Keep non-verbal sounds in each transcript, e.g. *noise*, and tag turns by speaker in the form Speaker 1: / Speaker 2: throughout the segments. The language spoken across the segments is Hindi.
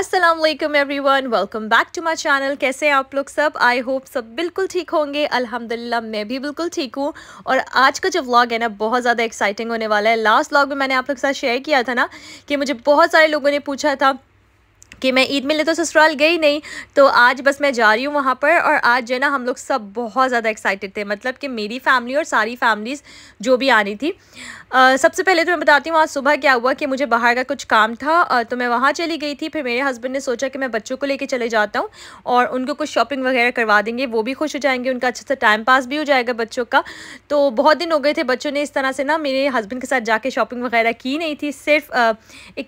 Speaker 1: Aslam everyone welcome back to my channel कैसे हैं आप लोग सब आई होप सब बिल्कुल ठीक होंगे अल्हम्दुलिल्लाह मैं भी बिल्कुल ठीक हूँ और आज का जो व्लॉग है ना बहुत ज़्यादा एक्साइटिंग होने वाला है लास्ट व्लॉग में मैंने आप लोग के साथ शेयर किया था ना कि मुझे बहुत सारे लोगों ने पूछा था कि मैं ईद मिलने तो ससुराल गई नहीं तो आज बस मैं जा रही हूँ वहाँ पर और आज जो है ना हम लोग सब बहुत ज़्यादा एक्साइटेड थे मतलब कि मेरी फैमिली और सारी फैमिलीज़ जो भी आनी थी आ, सबसे पहले तो मैं बताती हूँ आज सुबह क्या हुआ कि मुझे बाहर का कुछ काम था तो मैं वहाँ चली गई थी फिर मेरे हस्बैंड ने सोचा कि मैं बच्चों को लेके चले जाता हूँ और उनको कुछ शॉपिंग वगैरह करवा देंगे वो भी खुश हो जाएंगे उनका अच्छे से टाइम पास भी हो जाएगा बच्चों का तो बहुत दिन हो गए थे बच्चों ने इस तरह से ना मेरे हस्बैंड के साथ जाके शॉपिंग वगैरह की नहीं थी सिर्फ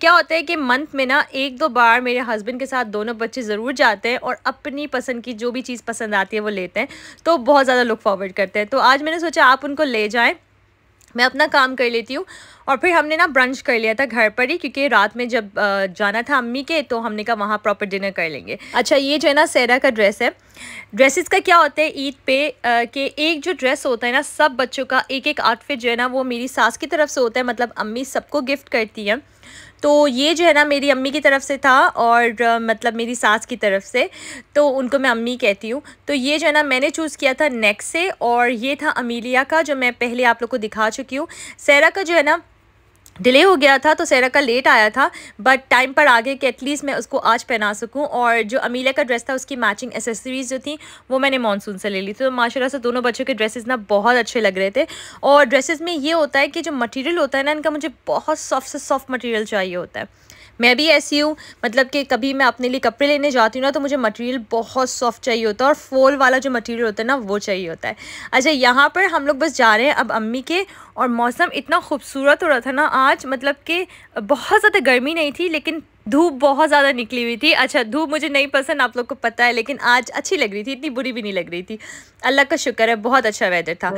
Speaker 1: क्या होता है कि मंथ में ना एक दो बार मेरे हस्बैंड के साथ दोनों बच्चे ज़रूर जाते हैं और अपनी पसंद की जो भी चीज़ पसंद आती है वो लेते हैं तो बहुत ज़्यादा लुक फॉरवर्ड करते हैं तो आज मैंने सोचा आप उनको ले जाएँ मैं अपना काम कर लेती हूँ और फिर हमने ना ब्रंच कर लिया था घर पर ही क्योंकि रात में जब जाना था अम्मी के तो हमने कहा वहाँ प्रॉपर डिनर कर लेंगे अच्छा ये जो है ना सेरा का ड्रेस है ड्रेसेस का क्या होता है ईद पे कि एक जो ड्रेस होता है ना सब बच्चों का एक एक आउटफिट जो है ना वो मेरी सास की तरफ से होता है मतलब अम्मी सबको गिफ्ट करती हैं तो ये जो है ना मेरी अम्मी की तरफ से था और मतलब मेरी सास की तरफ से तो उनको मैं अम्मी कहती हूँ तो ये जो है ना मैंने चूज़ किया था नेक से और ये था अमीलिया का जो मैं पहले आप लोग को दिखा चुकी हूँ सैरा का जो है ना डिले हो गया था तो सेरा का लेट आया था बट टाइम पर आ गए कि एटलीस्ट मैं उसको आज पहना सकूं और जो अमीला का ड्रेस था उसकी मैचिंग एसेसरीज़ जो थी वो मैंने मानसून से ले ली तो माशा से दोनों बच्चों के ड्रेसेस ना बहुत अच्छे लग रहे थे और ड्रेसेस में ये होता है कि जो मटेरियल होता है ना इनका मुझे बहुत सॉफ्ट से सॉफ्ट मटेरियल चाहिए होता है मैं भी ऐसी हूँ मतलब कि कभी मैं अपने लिए कपड़े लेने जाती हूँ ना तो मुझे मटेरियल बहुत सॉफ्ट चाहिए होता है और फोल वाला जो मटेरियल होता है ना वो चाहिए होता है अच्छा यहाँ पर हम लोग बस जा रहे हैं अब अम्मी के और मौसम इतना खूबसूरत हो रहा था ना आज मतलब कि बहुत ज़्यादा गर्मी नहीं थी लेकिन धूप बहुत ज़्यादा निकली हुई थी अच्छा धूप मुझे नहीं पसंद आप लोग को पता है लेकिन आज अच्छी लग रही थी इतनी बुरी भी नहीं लग रही थी अल्लाह का शुक्र है बहुत अच्छा वेदर था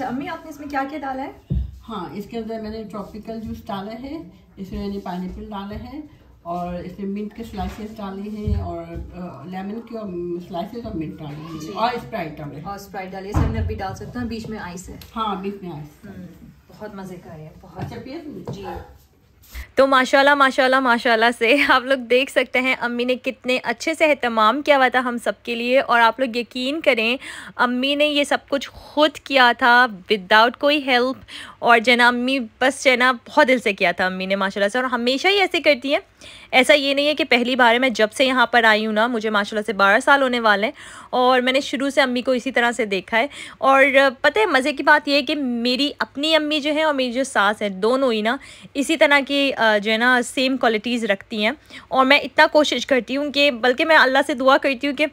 Speaker 1: अच्छा अम्मी आपने इसमें क्या क्या डाला है हाँ इसके अंदर मैंने ट्रॉपिकल जूस डाला है इसमें मैंने पाइन डाला है और इसमें मिंट के स्लाइसेस डाले हैं और लेमन के और स्लाइसेस और मिंट डाले हैं और स्प्राइट डाले और स्प्राइट डाले इसमें अंदर भी डाल सकते हैं बीच में आइस है हाँ बीच में आइस हम्म, बहुत मज़े का है बहुत अच्छा पिए जी तो माशाल्लाह माशाल्लाह माशाल्लाह से *laughs* आप लोग देख सकते हैं अम्मी ने कितने अच्छे से अहतमाम किया हुआ था हम सब के लिए और आप लोग यकीन करें अम्मी ने ये सब कुछ खुद किया था विदाउट कोई हेल्प और जना अम्मी बस जना बहुत दिल से किया था अम्मी ने माशाल्लाह से और हमेशा ही ऐसे करती हैं ऐसा ये नहीं है कि पहली बार मैं जब से यहाँ पर आई हूँ ना मुझे माशाल्लाह से बारह साल होने वाले हैं और मैंने शुरू से अम्मी को इसी तरह से देखा है और पता है मज़े की बात यह है कि मेरी अपनी अम्मी जो है और मेरी जो सास है दोनों ही ना इसी तरह की जो है ना सेम क्वालिटीज़ रखती हैं और मैं इतना कोशिश करती हूँ कि बल्कि मैं अल्लाह से दुआ करती हूँ कि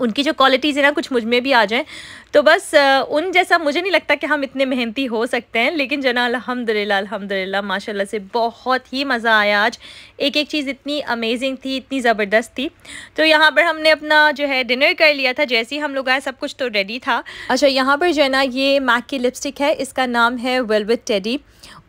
Speaker 1: उनकी जो क्वालिटीज़ है ना कुछ मुझ में भी आ जाए तो बस उन जैसा मुझे नहीं लगता कि हम इतने मेहनती हो सकते हैं लेकिन जना अल्हम्दुलिल्लाह अल्हम्दुलिल्लाह माशाल्लाह से बहुत ही मज़ा आया आज एक एक चीज़ इतनी अमेजिंग थी इतनी ज़बरदस्त थी तो यहाँ पर हमने अपना जो है डिनर कर लिया था जैसे ही हम लोग आए सब कुछ तो रेडी था अच्छा यहाँ पर जो है ना ये मैक की लिपस्टिक है इसका नाम है वेलवेट टेडी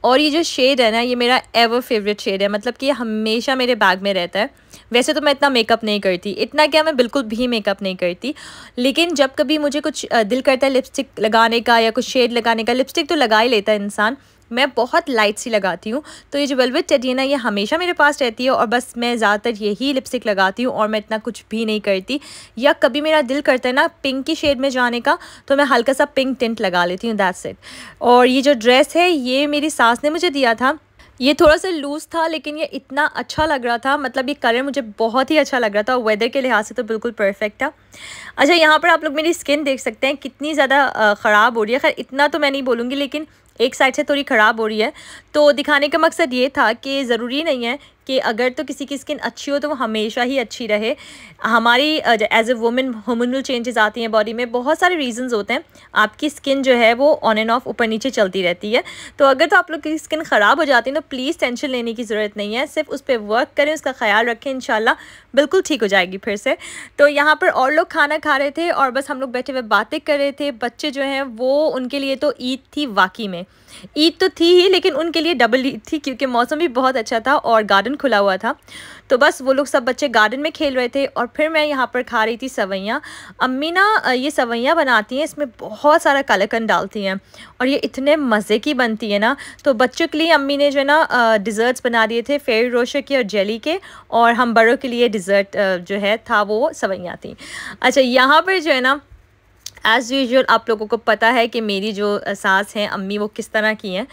Speaker 1: और ये जो शेड है ना ये मेरा एवर फेवरेट शेड है मतलब कि हमेशा मेरे बैग में रहता है वैसे तो मैं इतना मेकअप नहीं करती इतना क्या मैं बिल्कुल भी मेकअप नहीं करती लेकिन जब कभी मुझे कुछ दिल करता है लिपस्टिक लगाने का या कुछ शेड लगाने का लिपस्टिक तो लगा ही लेता है इंसान मैं बहुत लाइट सी लगाती हूँ तो ये जो वेलवेट ना ये हमेशा मेरे पास रहती है और बस मैं ज़्यादातर यही लिपस्टिक लगाती हूँ और मैं इतना कुछ भी नहीं करती या कभी मेरा दिल करता है ना पिंक की शेड में जाने का तो मैं हल्का सा पिंक टिंट लगा लेती हूँ दैट्स इट और ये जो ड्रेस है ये मेरी सास ने मुझे दिया था ये थोड़ा सा लूज़ था लेकिन ये इतना अच्छा लग रहा था मतलब ये कलर मुझे बहुत ही अच्छा लग रहा था वेदर के लिहाज से तो बिल्कुल परफेक्ट था अच्छा यहाँ पर आप लोग मेरी स्किन देख सकते हैं कितनी ज़्यादा ख़राब हो रही है खैर इतना तो मैं नहीं बोलूँगी लेकिन एक साइड से थोड़ी ख़राब हो रही है तो दिखाने का मकसद ये था कि ज़रूरी नहीं है कि अगर तो किसी की स्किन अच्छी हो तो वो हमेशा ही अच्छी रहे हमारी as a women hormonal changes आती हैं बॉडी में बहुत सारे रीजंस होते हैं आपकी स्किन जो है वो ऑन एंड ऑफ ऊपर नीचे चलती रहती है तो अगर तो आप लोग की स्किन ख़राब हो जाती है तो प्लीज़ टेंशन लेने की ज़रूरत नहीं है सिर्फ उस पर वर्क करें उसका ख्याल रखें इन बिल्कुल ठीक हो जाएगी फिर से तो यहाँ पर और लोग खाना खा रहे थे और बस हम लोग बैठे हुए बातें कर रहे थे बच्चे जो हैं वो उनके लिए तो ईद थी वाकई में ईद तो थी ही लेकिन उनके लिए डबल ईद थी क्योंकि मौसम भी बहुत अच्छा था और गार्डन खुला हुआ था तो बस वो लोग सब बच्चे गार्डन में खेल रहे थे और फिर मैं यहाँ पर खा रही थी सवैयाँ अम्मी ना ये सवैयाँ बनाती हैं इसमें बहुत सारा कलकन डालती हैं और ये इतने मज़े की बनती है ना तो बच्चों के लिए अम्मी ने जो है ना डिज़र्ट्स बना दिए थे फेर रोशे के और जेली के और हम बड़ों के लिए डिज़र्ट जो है था वो सवैयाँ थी अच्छा यहाँ पर जो है ना एज़ यूजल आप लोगों को पता है कि मेरी जो सास हैं अम्मी वो किस तरह की हैं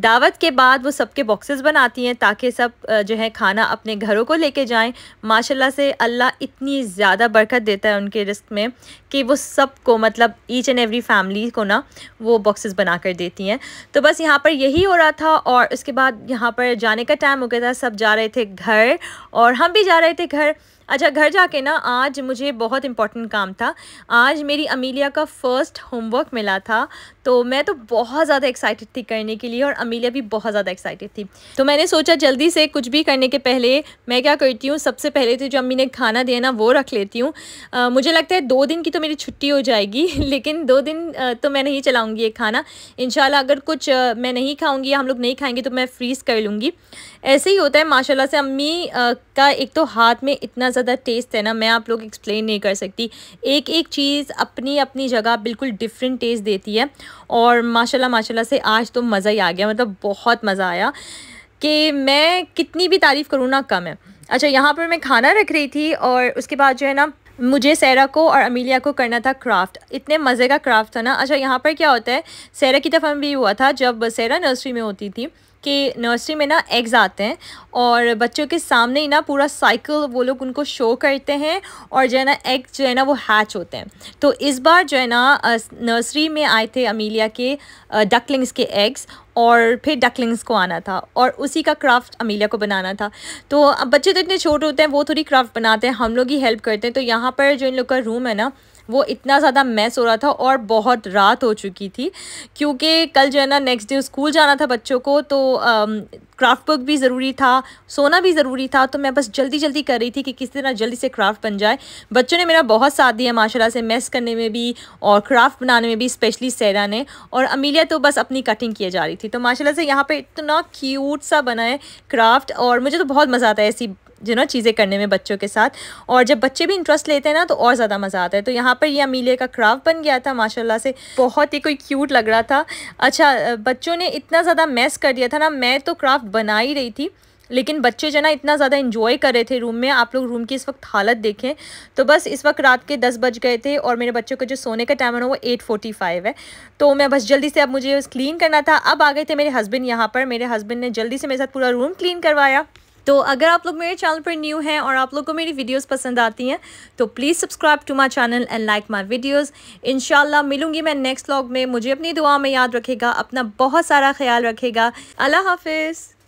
Speaker 1: दावत के बाद वो सबके बॉक्सेस बनाती हैं ताकि सब जो है खाना अपने घरों को लेके जाएं माशाल्लाह से अल्लाह इतनी ज़्यादा बरकत देता है उनके रिस्क में कि वो सबको मतलब ईच एंड एवरी फैमिली को ना वो बॉक्सेस बना कर देती हैं तो बस यहाँ पर यही हो रहा था और उसके बाद यहाँ पर जाने का टाइम हो गया था सब जा रहे थे घर और हम भी जा रहे थे घर अच्छा घर जाके ना आज मुझे बहुत इंपॉर्टेंट काम था आज मेरी अमीलिया का फ़र्स्ट होमवर्क मिला था तो मैं तो बहुत ज़्यादा एक्साइटेड थी करने के लिए और अमीलिया भी बहुत ज़्यादा एक्साइटेड थी तो मैंने सोचा जल्दी से कुछ भी करने के पहले मैं क्या करती हूँ सबसे पहले तो जो अम्मी ने खाना दिया ना वो रख लेती हूँ मुझे लगता है दो दिन की तो मेरी छुट्टी हो जाएगी *laughs* लेकिन दो दिन तो मैं नहीं चलाऊँगी ये खाना इन अगर कुछ मैं नहीं खाऊँगी या हम लोग नहीं खाएँगे तो मैं फ्रीज़ कर लूँगी ऐसे ही होता है माशाला से अम्मी का एक तो हाथ में इतना ज़्यादा टेस्ट है ना मैं आप लोग एक्सप्लेन नहीं कर सकती एक एक चीज़ अपनी अपनी जगह बिल्कुल डिफरेंट टेस्ट देती है और माशाल्लाह माशाल्लाह से आज तो मज़ा ही आ गया मतलब बहुत मज़ा आया कि मैं कितनी भी तारीफ़ करूँ ना कम है अच्छा यहाँ पर मैं खाना रख रही थी और उसके बाद जो है ना मुझे सैरा को और अमीलिया को करना था क्राफ्ट इतने मज़े का क्राफ्ट था ना अच्छा यहाँ पर क्या होता है सैरा की तरफ हम भी हुआ था जब सैरा नर्सरी में होती थी कि नर्सरी में ना एग्स आते हैं और बच्चों के सामने ही ना पूरा साइकिल वो लोग उनको शो करते हैं और जो है ना एग जो है ना वो हैच होते हैं तो इस बार जो है ना नर्सरी में आए थे अमीलिया के डकलिंग्स के एग्स और फिर डकलिंग्स को आना था और उसी का क्राफ्ट अमीलिया को बनाना था तो अब बच्चे तो इतने छोटे होते हैं वो थोड़ी क्राफ्ट बनाते हैं हम लोग ही हेल्प करते हैं तो यहाँ पर जो इन लोग का रूम है ना वो इतना ज़्यादा मैस हो रहा था और बहुत रात हो चुकी थी क्योंकि कल जो है ना नेक्स्ट डे स्कूल जाना था बच्चों को तो क्राफ्ट वर्क भी ज़रूरी था सोना भी ज़रूरी था तो मैं बस जल्दी जल्दी कर रही थी कि किस तरह जल्दी से क्राफ्ट बन जाए बच्चों ने मेरा बहुत साथ दिया माशाल्लाह से मैस करने में भी और क्राफ्ट बनाने में भी स्पेशली सैरा ने और अमीलिया तो बस अपनी कटिंग किए जा रही थी तो माशाल्लाह से यहाँ पर इतना क्यूट सा बना है क्राफ्ट और मुझे तो बहुत मज़ा आता है ऐसी यू नो चीज़ें करने में बच्चों के साथ और जब बच्चे भी इंटरेस्ट लेते हैं ना तो और ज़्यादा मज़ा आता है तो यहाँ पर यह अमीले का क्राफ्ट बन गया था माशाल्लाह से बहुत ही कोई क्यूट लग रहा था अच्छा बच्चों ने इतना ज़्यादा मैस कर दिया था ना मैं तो क्राफ्ट बना ही रही थी लेकिन बच्चे जो ना इतना ज़्यादा इन्जॉय कर रहे थे रूम में आप लोग रूम की इस वक्त हालत देखें तो बस इस वक्त रात के दस बज गए थे और मेरे बच्चों का जो सोने का टाइम है वो एट फोर्टी फाइव है तो मैं बस जल्दी से अब मुझे क्लीन करना था अब आ गए थे मेरे हस्बैंड यहाँ पर मेरे हस्बैंड ने जल्दी से मेरे साथ पूरा रूम क्लीन करवाया तो अगर आप लोग मेरे चैनल पर न्यू हैं और आप लोग को मेरी वीडियोस पसंद आती हैं तो please subscribe to my channel and like my videos इन मिलूंगी मैं नेक्स्ट व्लॉग में मुझे अपनी दुआ में याद रखेगा अपना बहुत सारा ख्याल रखेगा अल्लाह हाफिज़